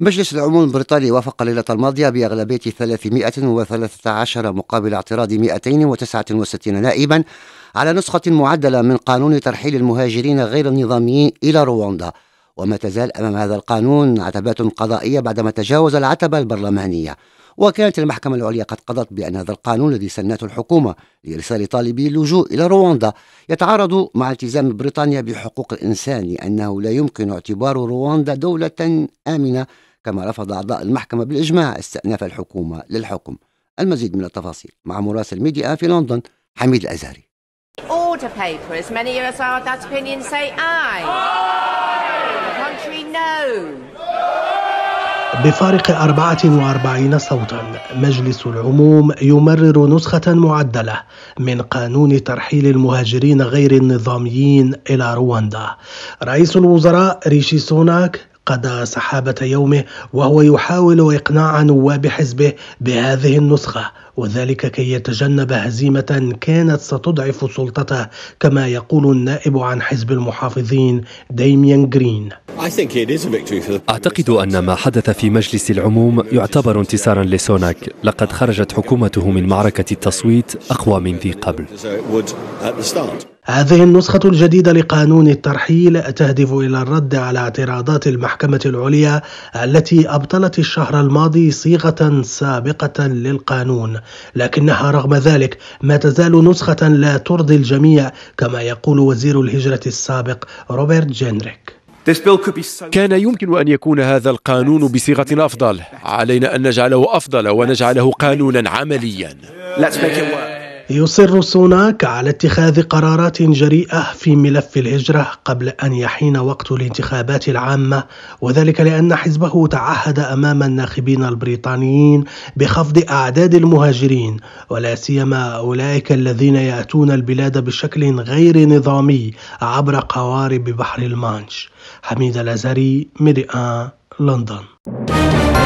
مجلس العموم البريطاني وافق الليلة الماضية بأغلبية 313 مقابل اعتراض 269 نائبا على نسخة معدلة من قانون ترحيل المهاجرين غير النظاميين إلى رواندا وما تزال أمام هذا القانون عتبات قضائية بعدما تجاوز العتبة البرلمانية وكانت المحكمة العليا قد قضت بأن هذا القانون الذي سنته الحكومة لإرسال طالبي اللجوء إلى رواندا يتعارض مع التزام بريطانيا بحقوق الإنسان لأنه لا يمكن اعتبار رواندا دولة آمنة كما رفض أعضاء المحكمة بالإجماع استئناف الحكومة للحكم المزيد من التفاصيل مع مراسل ميديا في لندن حميد الأزهري Order paper, as many of us are that opinion, say aye. aye. بفارق 44 صوتا مجلس العموم يمرر نسخة معدلة من قانون ترحيل المهاجرين غير النظاميين إلى رواندا رئيس الوزراء ريشي سوناك قضى سحابة يومه وهو يحاول إقناع نواب حزبه بهذه النسخة وذلك كي يتجنب هزيمة كانت ستضعف سلطته كما يقول النائب عن حزب المحافظين ديميان جرين أعتقد أن ما حدث في مجلس العموم يعتبر انتصارا لسوناك لقد خرجت حكومته من معركة التصويت أقوى من ذي قبل هذه النسخة الجديدة لقانون الترحيل تهدف إلى الرد على اعتراضات المحكمة العليا التي أبطلت الشهر الماضي صيغة سابقة للقانون لكنها رغم ذلك ما تزال نسخة لا ترضي الجميع كما يقول وزير الهجرة السابق روبرت جينريك كان يمكن ان يكون هذا القانون بصيغه افضل علينا ان نجعله افضل ونجعله قانونا عمليا يصر سوناك على اتخاذ قرارات جريئة في ملف الهجرة قبل أن يحين وقت الانتخابات العامة وذلك لأن حزبه تعهد أمام الناخبين البريطانيين بخفض أعداد المهاجرين ولا سيما أولئك الذين يأتون البلاد بشكل غير نظامي عبر قوارب بحر المانش حميد الأزهري ميدي لندن